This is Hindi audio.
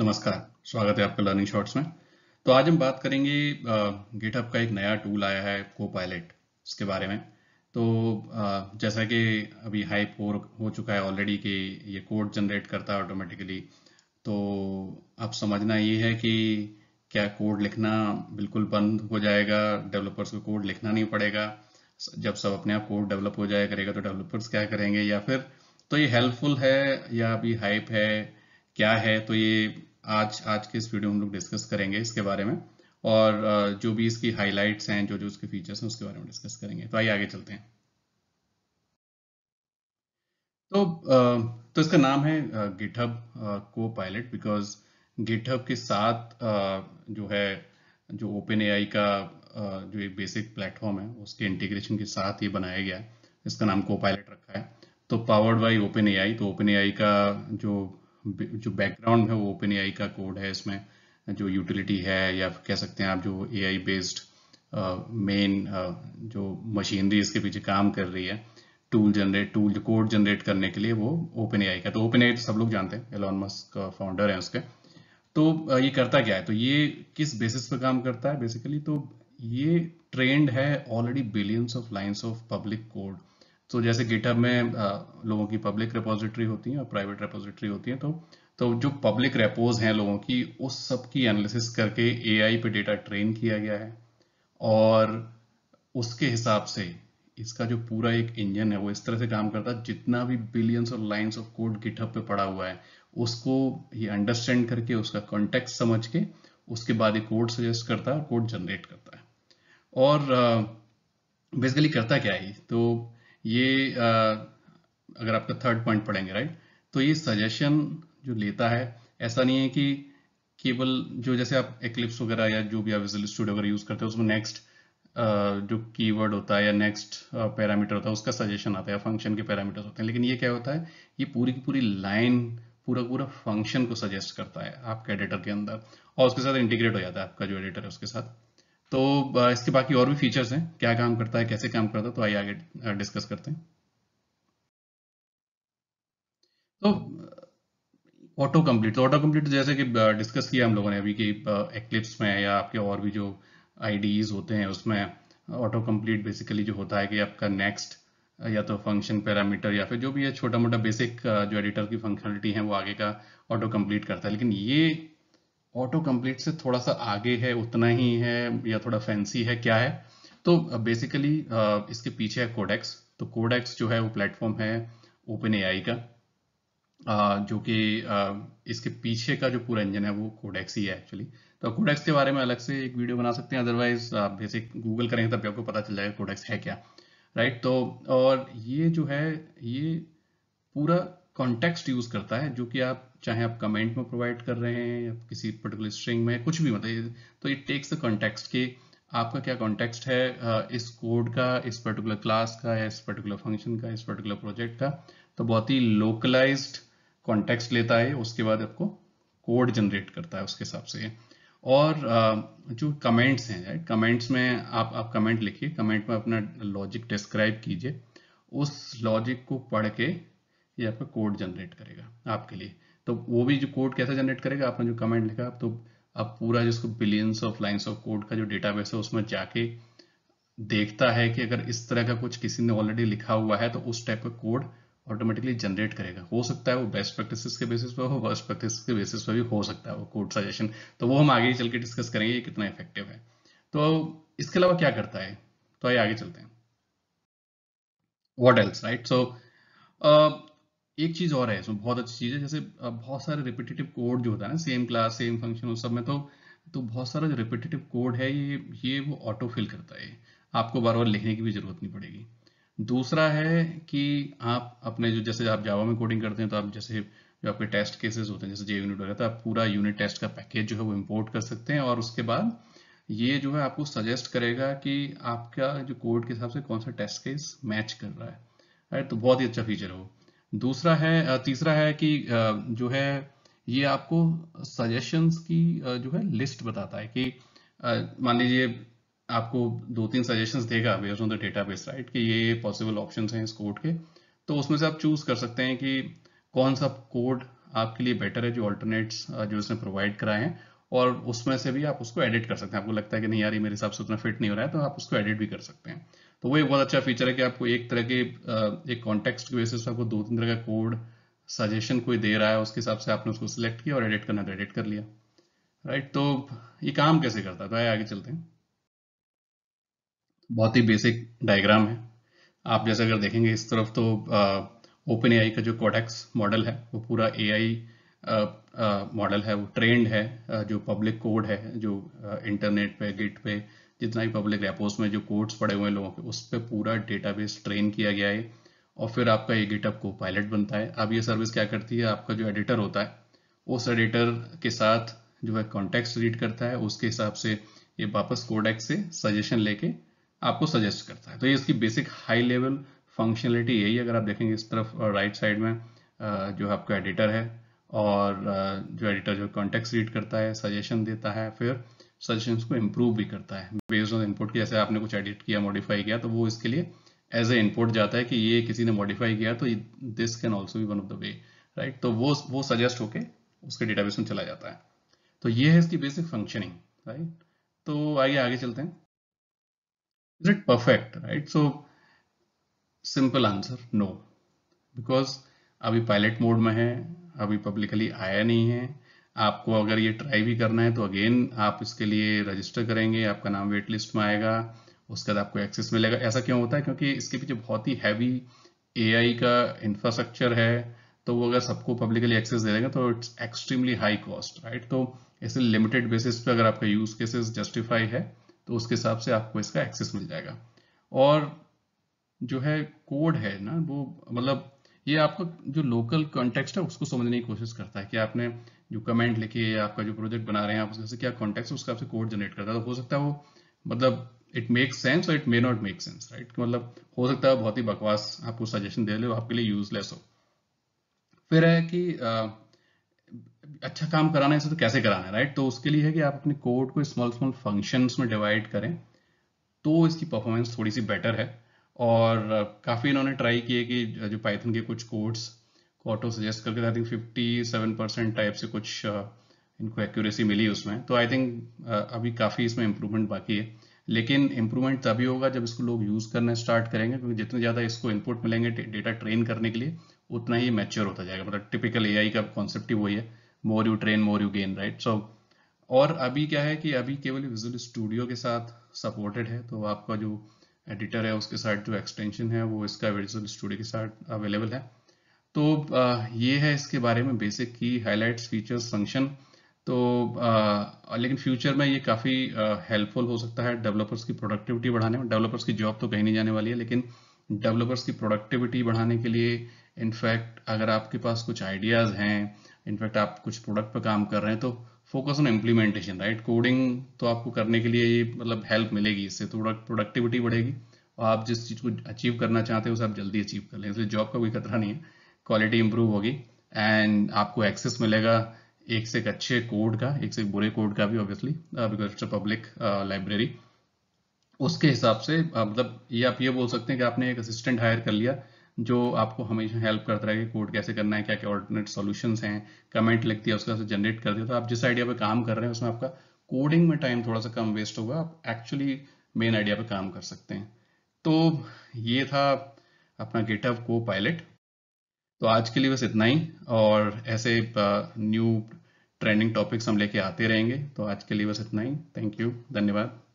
नमस्कार स्वागत है आपका लर्निंग शॉर्ट्स में तो आज हम बात करेंगे गिटहब का एक नया टूल आया है को पायलट इसके बारे में तो जैसा कि अभी हाइप हो हो चुका है ऑलरेडी कि ये कोड जनरेट करता है ऑटोमेटिकली तो अब समझना ये है कि क्या कोड लिखना बिल्कुल बंद हो जाएगा डेवलपर्स को कोड लिखना नहीं पड़ेगा जब सब अपने आप कोड डेवलप हो जाएगा करेगा तो डेवलपर्स क्या करेंगे या फिर तो ये हेल्पफुल है या अभी हाइप है क्या है तो ये आज आज के इस वीडियो में हम लोग डिस्कस करेंगे इसके बारे में और जो भी इसकी हाइलाइट्स हैं जो जो उसके फीचर्स हैं उसके बारे में डिस्कस करेंगे तो आइए आगे चलते हैं तो तो इसका नाम है गिटहब को पायलट बिकॉज गिटहब के साथ जो है जो ओपन एआई का जो एक बेसिक प्लेटफॉर्म है उसके इंटीग्रेशन के साथ ये बनाया गया है इसका नाम को पायलट रखा है तो पावर्ड बाई ओपन ए तो ओपन ए का जो जो बैकग्राउंड है वो ओपन ए का कोड है इसमें जो यूटिलिटी है या कह सकते हैं आप जो ए बेस्ड मेन जो मशीनरी इसके पीछे काम कर रही है tool generate tool code generate करने के लिए वो ओपन ए का तो ओपन ए तो सब लोग जानते हैं एलॉन मस्क फाउंडर है उसके तो ये करता क्या है तो ये किस बेसिस पर काम करता है बेसिकली तो ये ट्रेंड है already billions of lines of public code तो जैसे गिटहब में लोगों की पब्लिक रिपोजिटरी होती है और प्राइवेट रिपोजिटरी होती है तो तो जो पब्लिक रेपोज हैं लोगों की उस सब की एनालिसिस करके एआई पे डेटा ट्रेन किया गया है और उसके हिसाब से इसका जो पूरा एक इंजन है वो इस तरह से काम करता है जितना भी बिलियंस और लाइंस ऑफ कोड गिटहब पे पड़ा हुआ है उसको ये अंडरस्टैंड करके उसका कॉन्टेक्स्ट समझ के उसके बाद ये कोड सजेस्ट करता है कोड जनरेट करता है और बेसिकली uh, करता क्या है तो uh, ये आ, अगर आपका थर्ड पॉइंट पढ़ेंगे राइट तो ये सजेशन जो लेता है ऐसा नहीं है कि केवल जो जैसे आप एक्लिप्स वगैरह या जो भी आप विजुअल स्टूडियो वगैरह यूज करते हैं उसमें नेक्स्ट जो कीवर्ड होता है या नेक्स्ट पैरामीटर होता है उसका सजेशन आता है फंक्शन के पैरामीटर्स होते हैं लेकिन ये क्या होता है ये पूरी की पूरी लाइन पूरा पूरा फंक्शन को सजेस्ट करता है आपके एडिटर के अंदर और उसके साथ इंटीग्रेट हो जाता है आपका जो एडिटर है उसके साथ तो इसके बाकी और भी फीचर्स हैं क्या काम करता है कैसे काम करता है तो आइए आगे डिस्कस करते हैं तो ऑटो कंप्लीट तो ऑटो तो कंप्लीट जैसे कि डिस्कस किया हम लोगों ने अभी कि एक्लिप्स में या आपके और भी जो आईडीज होते हैं उसमें ऑटो कंप्लीट बेसिकली जो होता है कि आपका नेक्स्ट या तो फंक्शन पैरामीटर या फिर जो भी है छोटा मोटा बेसिक जो एडिटर की फंक्शनलिटी है वो आगे का ऑटो कंप्लीट करता है लेकिन ये ऑटो कंप्लीट से थोड़ा सा आगे है उतना ही है या थोड़ा फैंसी है क्या है तो बेसिकली uh, uh, इसके पीछे है कोडेक्स तो कोडेक्स जो है वो प्लेटफॉर्म है ओपन ए का uh, जो कि इसके पीछे का जो पूरा इंजन है वो कोडेक्स ही है एक्चुअली तो कोडेक्स के बारे में अलग से एक वीडियो बना सकते हैं अदरवाइज आप बेसिक गूगल करेंगे तब भी आपको पता चल जाएगा कोडेक्स है क्या राइट तो और ये जो है ये पूरा कॉन्टेक्स्ट यूज करता है जो कि आप चाहे आप कमेंट में प्रोवाइड कर रहे हैं या किसी पर्टिकुलर स्ट्रिंग में कुछ भी मतलब तो इट टेक्स द कॉन्टेक्स्ट के आपका क्या कॉन्टेक्स्ट है इस कोड का इस पर्टिकुलर क्लास का या इस पर्टिकुलर फंक्शन का इस पर्टिकुलर प्रोजेक्ट का तो बहुत ही लोकलाइज्ड कॉन्टेक्स्ट लेता है उसके बाद आपको कोड जनरेट करता है उसके हिसाब से और जो कमेंट्स हैं राइट कमेंट्स में आप आप कमेंट लिखिए कमेंट में अपना लॉजिक डिस्क्राइब कीजिए उस लॉजिक को पढ़ के ये आपका कोड जनरेट करेगा आपके लिए तो वो भी जो कोड कैसे जनरेट करेगा आपने जो कमेंट लिखा तो आप पूरा जिसको billions of lines of code का जो डेटाबेस है उसमें जाके देखता है कि अगर इस तरह का कुछ किसी ने ऑलरेडी लिखा हुआ है तो उस टाइप का कोड ऑटोमेटिकली जनरेट करेगा हो सकता है वो बेस्ट प्रैक्टिसेस के बेसिस पर हो वर्स्ट प्रैक्टिस के बेसिस पर भी हो सकता है वो कोड सजेशन तो वो हम आगे चल के डिस्कस करेंगे ये कितना इफेक्टिव है तो इसके अलावा क्या करता है तो आइए आगे चलते हैं वॉट एल्स राइट सो एक चीज़ और है इसमें बहुत अच्छी चीज़ है जैसे बहुत सारे रिपीटेटिव कोड जो होता है ना सेम क्लास सेम फंक्शन सब में तो तो बहुत सारा जो रिपीटेटिव कोड है ये ये वो ऑटो फिल करता है आपको बार बार लिखने की भी ज़रूरत नहीं पड़ेगी दूसरा है कि आप अपने जो जैसे आप जावा में कोडिंग करते हैं तो आप जैसे जो आपके टेस्ट केसेस होते हैं जैसे जे यूनिट वगैरह तो आप पूरा यूनिट टेस्ट का पैकेज जो है वो इम्पोर्ट कर सकते हैं और उसके बाद ये जो है आपको सजेस्ट करेगा कि आपका जो कोड के हिसाब से कौन सा टेस्ट केस मैच कर रहा है राइट तो बहुत ही अच्छा फीचर है वो दूसरा है तीसरा है कि जो है ये आपको सजेशंस की जो है लिस्ट बताता है कि मान लीजिए आपको दो तीन सजेशंस देगा based on the database right कि ये पॉसिबल ऑप्शन हैं इस कोड के तो उसमें से आप चूज कर सकते हैं कि कौन सा कोड आपके लिए बेटर है जो ऑल्टरनेट्स जो इसने प्रोवाइड कराए हैं और उसमें से भी आप उसको एडिट कर सकते हैं आपको लगता है कि नहीं यार ये मेरे हिसाब से उतना फिट नहीं हो रहा है तो आप उसको एडिट भी कर सकते हैं तो वो एक बहुत अच्छा फीचर है कि आपको एक तरह के एक कॉन्टेक्स्ट के बेसिस से आपको दो तीन तरह का कोड सजेशन कोई दे रहा है उसके हिसाब से आपने उसको सिलेक्ट किया और एडिट करना तो एडिट कर लिया राइट तो ये काम कैसे करता है तो आगे चलते हैं बहुत ही बेसिक डायग्राम है आप जैसे अगर देखेंगे इस तरफ तो ओपन एआई का जो कोडेक्स मॉडल है वो पूरा एआई मॉडल है वो ट्रेंड है जो पब्लिक कोड है जो इंटरनेट पे गिट पे जितना भी पब्लिक रेपोज में जो कोड्स पड़े हुए हैं लोगों के उस पर पूरा डेटाबेस ट्रेन किया गया है और फिर आपका ये गिटअप को पायलट बनता है अब ये सर्विस क्या करती है आपका जो एडिटर होता है उस एडिटर के साथ जो है कॉन्टेक्स्ट रीड करता है उसके हिसाब से ये वापस कोडेक से सजेशन लेके आपको सजेस्ट करता है तो ये इसकी बेसिक हाई लेवल फंक्शनलिटी यही अगर आप देखेंगे इस तरफ राइट साइड में जो आपका एडिटर है और जो एडिटर जो कॉन्टेक्ट रीड करता है सजेशन देता है फिर सजेशन को इम्प्रूव भी करता है बेस्ड ऑन इनपुट की जैसे आपने कुछ एडिट किया मॉडिफाई किया तो वो इसके लिए एज ए इनपुट जाता है कि ये किसी ने मॉडिफाई किया तो दिस कैन ऑल्सो भी one of the way right तो वो वो सजेस्ट होके उसके डेटाबेस में चला जाता है तो ये है इसकी बेसिक फंक्शनिंग राइट तो आइए आगे चलते हैं is it perfect right so simple answer no because अभी पायलट मोड में है अभी पब्लिकली आया नहीं है आपको अगर ये ट्राई भी करना है तो अगेन आप इसके लिए रजिस्टर करेंगे आपका नाम वेट लिस्ट में आएगा उसके बाद आपको एक्सेस मिलेगा ऐसा क्यों होता है क्योंकि इसके पीछे बहुत ही हैवी एआई का इंफ्रास्ट्रक्चर है तो वो अगर सबको पब्लिकली एक्सेस दे देगा तो it's extremely high cost right तो ऐसे लिमिटेड बेसिस पे अगर आपका यूज केसेस जस्टिफाई है तो उसके हिसाब से आपको इसका एक्सेस मिल जाएगा और जो है कोड है ना वो मतलब ये आपको जो लोकल कॉन्टेक्स्ट है उसको समझने की कोशिश करता है कि आपने जो कमेंट लिखी है आपका जो प्रोजेक्ट बना रहे हैं आप उससे क्या कॉन्टेक्स्ट उसका आपसे कोड जनरेट करता है तो हो सकता है वो मतलब इट मेक सेंस और it may not make sense right मतलब हो सकता है बहुत ही बकवास आपको सजेशन दे ले आपके लिए यूजलेस हो फिर है कि आ, अच्छा काम कराना है तो कैसे कराना है राइट तो उसके लिए है कि आप अपने कोड को स्मॉल स्मॉल फंक्शंस में डिवाइड करें तो इसकी परफॉर्मेंस थोड़ी सी बेटर है और काफ़ी इन्होंने ट्राई किए कि जो पाइथन के कुछ कोड्स को ऑटो सजेस्ट करके I think fifty seven percent type से कुछ uh, इनको एक्यूरेसी मिली उसमें तो आई थिंक uh, अभी काफ़ी इसमें इम्प्रूवमेंट बाकी है लेकिन इम्प्रूवमेंट तभी होगा जब इसको लोग यूज़ करना स्टार्ट करेंगे क्योंकि जितने ज़्यादा इसको इनपुट मिलेंगे डेटा ट्रेन करने के लिए उतना ही मैच्योर होता जाएगा मतलब टिपिकल ए का कॉन्सेप्ट ही वही है more you train more you gain right so और अभी क्या है कि अभी केवल विजुअल स्टूडियो के साथ सपोर्टेड है तो आपका जो एडिटर है उसके साथ जो एक्सटेंशन है वो इसका विजुअल स्टूडियो के साथ अवेलेबल है तो ये है इसके बारे में बेसिक की हाईलाइट्स फीचर्स फंक्शन तो लेकिन फ्यूचर में ये काफ़ी हेल्पफुल हो सकता है डेवलपर्स की प्रोडक्टिविटी बढ़ाने में डेवलपर्स की जॉब तो कहीं नहीं जाने वाली है लेकिन डेवलपर्स की प्रोडक्टिविटी बढ़ाने के लिए इनफैक्ट अगर आपके पास कुछ आइडियाज़ हैं इनफैक्ट आप कुछ प्रोडक्ट पर काम कर रहे हैं तो focus on implementation right coding तो आपको करने के लिए ये मतलब हेल्प मिलेगी इससे थोड़ा प्रोडक्टिविटी बढ़ेगी और आप जिस चीज़ को अचीव करना चाहते हो उसे आप जल्दी अचीव कर लेंगे इसलिए जॉब का कोई खतरा नहीं है क्वालिटी इंप्रूव होगी एंड आपको एक्सेस मिलेगा एक से एक अच्छे कोड का एक से एक बुरे कोड का भी obviously because it's public library उसके हिसाब से uh, मतलब ये आप ये बोल सकते हैं कि आपने एक असिस्टेंट हायर कर लिया जो आपको हमेशा हेल्प करता रहेगा कोड कैसे करना है क्या क्या ऑल्टरनेट सोल्यूशन हैं कमेंट लिखती है उसका जनरेट कर दिया तो आप जिस आइडिया पर काम कर रहे हैं उसमें आपका कोडिंग में टाइम थोड़ा सा कम वेस्ट होगा आप एक्चुअली मेन आइडिया पर काम कर सकते हैं तो ये था अपना गेटअप को पायलट तो आज के लिए बस इतना ही और ऐसे न्यू ट्रेंडिंग टॉपिक्स हम लेके आते रहेंगे तो आज के लिए बस इतना ही थैंक यू धन्यवाद